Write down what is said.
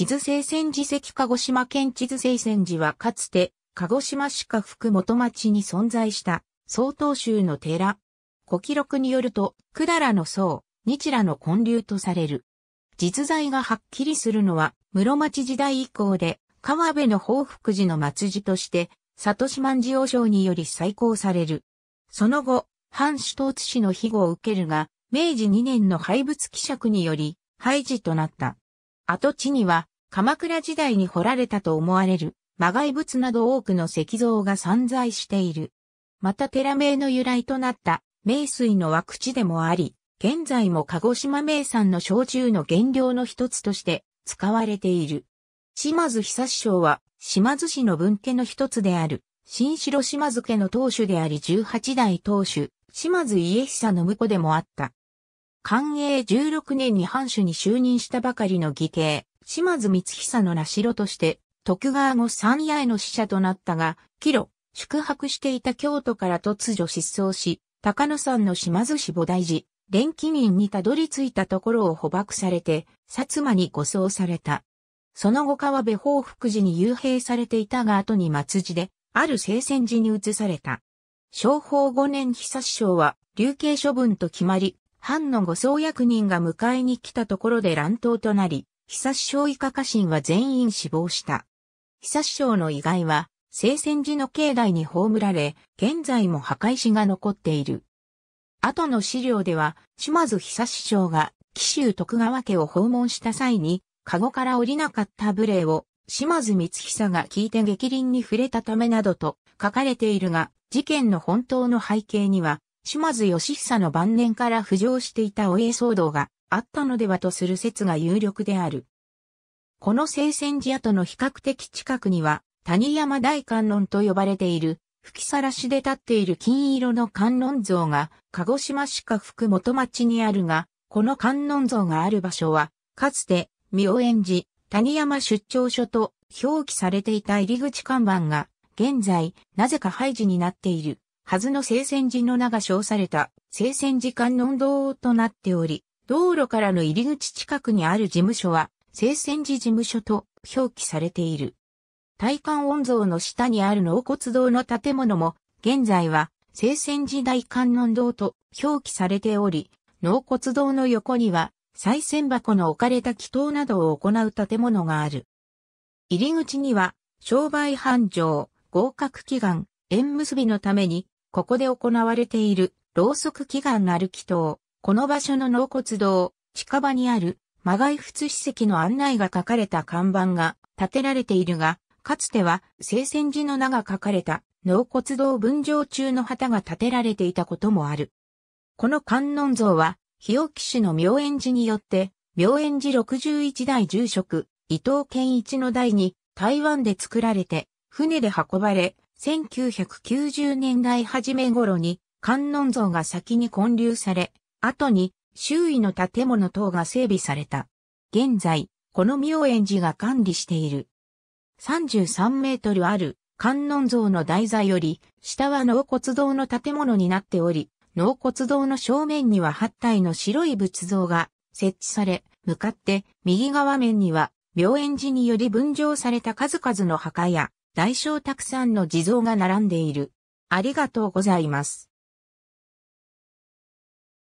地図聖戦寺跡鹿児島県地図聖戦寺はかつて、鹿児島市下福元町に存在した、曹洞宗の寺。古記録によると、百済の僧、日羅の建流とされる。実在がはっきりするのは、室町時代以降で、川辺の宝福寺の末寺として、里島寺王将により再興される。その後、藩主統治氏の庇護を受けるが、明治2年の廃仏毀釈により、廃寺となった。跡地には、鎌倉時代に掘られたと思われる、魔外仏など多くの石像が散在している。また寺名の由来となった名水の湧地でもあり、現在も鹿児島名産の焼酎の原料の一つとして使われている。島津久志賞は島津市の分家の一つである、新城島津家の当主であり18代当主、島津家久の婿でもあった。寛永16年に藩主に就任したばかりの義兄、島津光久の名城として、徳川後三夜への使者となったが、帰路、宿泊していた京都から突如失踪し、高野山の島津市菩提寺、連記人にたどり着いたところを捕獲されて、薩摩に護送された。その後川辺報福寺に幽閉されていたが後に松寺で、ある聖戦寺に移された。商法5年久志匠は、流刑処分と決まり、藩の護送役人が迎えに来たところで乱闘となり、久志省以下家臣は全員死亡した。久志省の遺骸は、聖戦時の境内に葬られ、現在も墓石が残っている。後の資料では、島津久志省が紀州徳川家を訪問した際に、籠から降りなかった無礼を、島津光久が聞いて激鱗に触れたためなどと書かれているが、事件の本当の背景には、島津義久の晩年から浮上していたお家騒動があったのではとする説が有力である。この聖戦寺跡の比較的近くには、谷山大観音と呼ばれている、吹きさらしで立っている金色の観音像が、鹿児島市下福元町にあるが、この観音像がある場所は、かつて、妙円寺、谷山出張所と表記されていた入り口看板が、現在、なぜか廃寺になっている。はずの聖戦寺の名が称された聖戦寺観音堂となっており、道路からの入り口近くにある事務所は聖戦寺事務所と表記されている。大観音像の下にある納骨堂の建物も現在は聖戦時代観音堂と表記されており、納骨堂の横には、再銭箱の置かれた祈祷などを行う建物がある。入り口には、商売繁盛、合格祈願、縁結びのために、ここで行われている、ろうそく祈願の歩き祷。この場所の納骨堂、近場にある、が外仏史跡の案内が書かれた看板が建てられているが、かつては聖戦寺の名が書かれた納骨堂分譲中の旗が建てられていたこともある。この観音像は、日置市の明円寺によって、明円寺61代住職、伊藤健一の代に台湾で作られて、船で運ばれ、1990年代初め頃に観音像が先に建立され、後に周囲の建物等が整備された。現在、この明円寺が管理している。33メートルある観音像の台座より、下は納骨堂の建物になっており、納骨堂の正面には8体の白い仏像が設置され、向かって右側面には、明円寺により分譲された数々の墓や大小たくさんの地蔵が並んでいる。ありがとうございます。